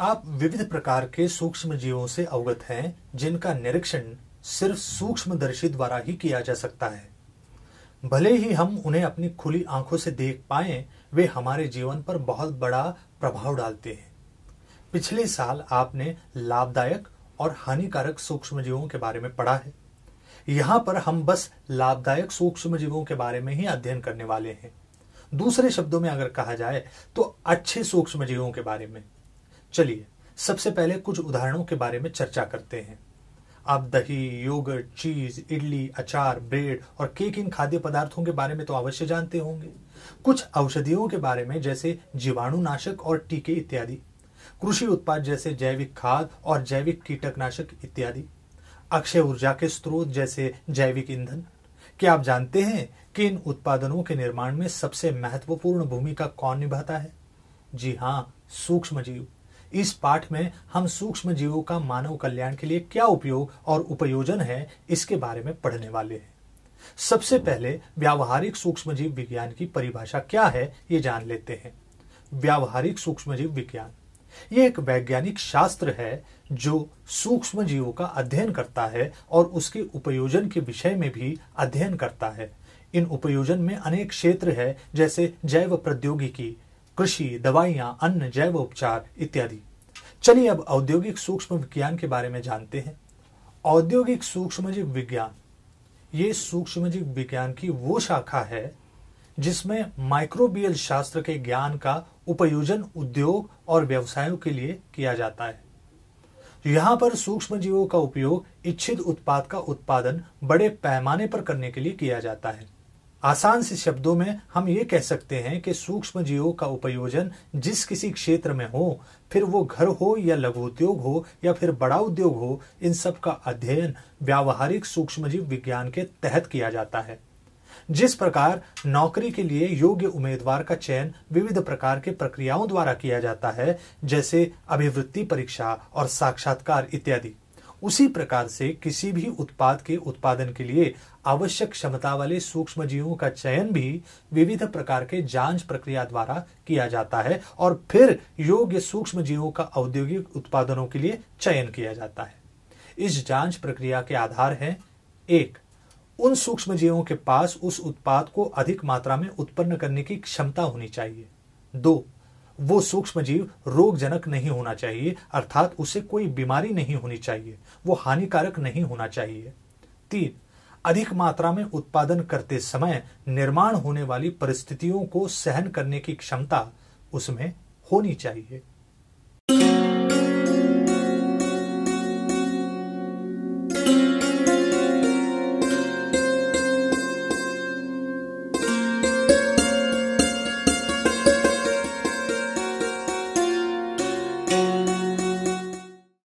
आप विविध प्रकार के सूक्ष्म जीवों से अवगत हैं जिनका निरीक्षण सिर्फ सूक्ष्म दर्शी द्वारा ही किया जा सकता है भले ही हम उन्हें अपनी खुली आंखों से देख पाए वे हमारे जीवन पर बहुत बड़ा प्रभाव डालते हैं पिछले साल आपने लाभदायक और हानिकारक सूक्ष्म जीवों के बारे में पढ़ा है यहां पर हम बस लाभदायक सूक्ष्म जीवों के बारे में ही अध्ययन करने वाले हैं दूसरे शब्दों में अगर कहा जाए तो अच्छे सूक्ष्म जीवों के बारे में चलिए सबसे पहले कुछ उदाहरणों के बारे में चर्चा करते हैं आप दही योग चीज इडली अचार ब्रेड और केक इन खाद्य पदार्थों के बारे में तो अवश्य जानते होंगे कुछ औषधियों के बारे में जैसे जीवाणुनाशक और टीके इत्यादि कृषि उत्पाद जैसे जैविक खाद और जैविक कीटकनाशक इत्यादि अक्षय ऊर्जा के स्रोत जैसे जैविक ईंधन क्या आप जानते हैं कि इन उत्पादनों के निर्माण में सबसे महत्वपूर्ण भूमिका कौन निभाता है जी हाँ सूक्ष्म जीव इस पाठ में हम सूक्ष्म जीवों का मानव कल्याण के लिए क्या उपयोग और उपयोजन है इसके बारे में पढ़ने वाले हैं सबसे पहले व्यावहारिक सूक्ष्म जीव विज्ञान की परिभाषा क्या है ये जान लेते हैं व्यावहारिक सूक्ष्म जीव विज्ञान ये एक वैज्ञानिक शास्त्र है जो सूक्ष्म जीवों का अध्ययन करता है और उसके उपयोजन के विषय में भी अध्ययन करता है इन उपयोजन में अनेक क्षेत्र है जैसे जैव प्रौद्योगिकी कृषि दवाइयां अन्न जैव उपचार इत्यादि चलिए अब औद्योगिक सूक्ष्म विज्ञान के बारे में जानते हैं औद्योगिक जीव विज्ञान ये जीव विज्ञान की वो शाखा है जिसमें माइक्रोबियल शास्त्र के ज्ञान का उपयोजन उद्योग और व्यवसायों के लिए किया जाता है यहां पर सूक्ष्म जीवों का उपयोग इच्छित उत्पाद का उत्पादन बड़े पैमाने पर करने के लिए किया जाता है आसान से शब्दों में हम ये कह सकते हैं कि सूक्ष्म जीवों का उपयोजन जिस किसी क्षेत्र में हो फिर वो घर हो या लघु उद्योग हो या फिर बड़ा उद्योग हो इन सब का अध्ययन व्यावहारिक सूक्ष्म जीव विज्ञान के तहत किया जाता है जिस प्रकार नौकरी के लिए योग्य उम्मीदवार का चयन विविध प्रकार के प्रक्रियाओं द्वारा किया जाता है जैसे अभिवृत्ति परीक्षा और साक्षात्कार इत्यादि उसी प्रकार से किसी भी उत्पाद के उत्पादन के लिए आवश्यक क्षमता वाले सूक्ष्म जीवों का चयन भी विविध प्रकार के जांच प्रक्रिया द्वारा किया जाता है और फिर योग्य सूक्ष्म जीवों का औद्योगिक उत्पादनों के लिए चयन किया जाता है इस जांच प्रक्रिया के आधार है एक उन सूक्ष्म जीवों के पास उस उत्पाद को अधिक मात्रा में उत्पन्न करने की क्षमता होनी चाहिए दो वो सूक्ष्म जीव रोगजनक नहीं होना चाहिए अर्थात उसे कोई बीमारी नहीं होनी चाहिए वो हानिकारक नहीं होना चाहिए तीन अधिक मात्रा में उत्पादन करते समय निर्माण होने वाली परिस्थितियों को सहन करने की क्षमता उसमें होनी चाहिए